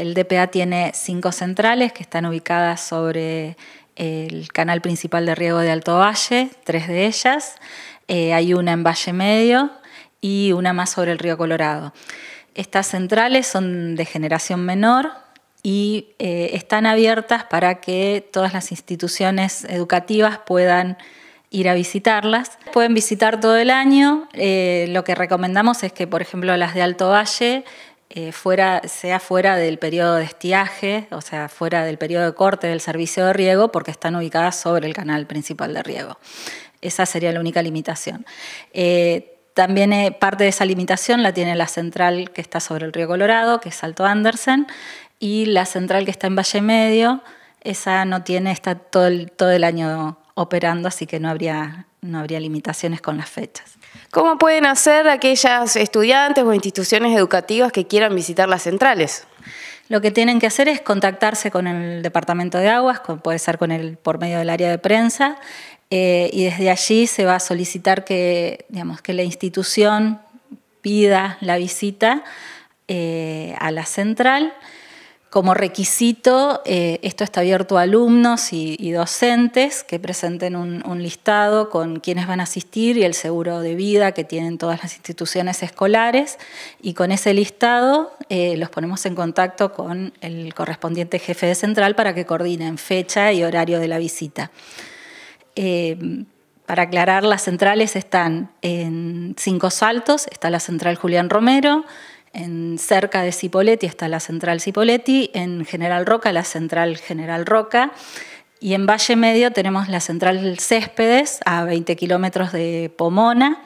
el DPA tiene cinco centrales que están ubicadas sobre el canal principal de riego de Alto Valle, tres de ellas. Eh, hay una en Valle Medio y una más sobre el río Colorado. Estas centrales son de generación menor y eh, están abiertas para que todas las instituciones educativas puedan ir a visitarlas. Pueden visitar todo el año. Eh, lo que recomendamos es que, por ejemplo, las de Alto Valle eh, fuera, sea fuera del periodo de estiaje, o sea, fuera del periodo de corte del servicio de riego, porque están ubicadas sobre el canal principal de riego. Esa sería la única limitación. Eh, también eh, parte de esa limitación la tiene la central que está sobre el río Colorado, que es Alto Andersen, y la central que está en Valle Medio, esa no tiene, está todo todo el año operando, así que no habría no habría limitaciones con las fechas. ¿Cómo pueden hacer aquellas estudiantes o instituciones educativas que quieran visitar las centrales? Lo que tienen que hacer es contactarse con el departamento de aguas, puede ser con el, por medio del área de prensa, eh, y desde allí se va a solicitar que, digamos, que la institución pida la visita eh, a la central. Como requisito, eh, esto está abierto a alumnos y, docentes que presenten un, listado con quienes van a asistir y el seguro de vida que tienen todas las instituciones escolares. Y con ese listado eh, los ponemos en contacto con el correspondiente jefe de central para que coordinen fecha y horario de la visita. Eh, para aclarar, las centrales están en Cinco Saltos, está la central Julián Romero, en cerca de Cipoletti está la central Cipoletti, en General Roca la central General Roca y en Valle Medio tenemos la central Céspedes a 20 kilómetros de Pomona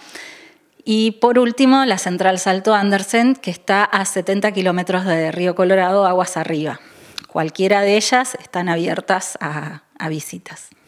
y por último la central Salto Andersen que está a 70 kilómetros de Río Colorado, aguas arriba. Cualquiera de ellas están abiertas a visitas.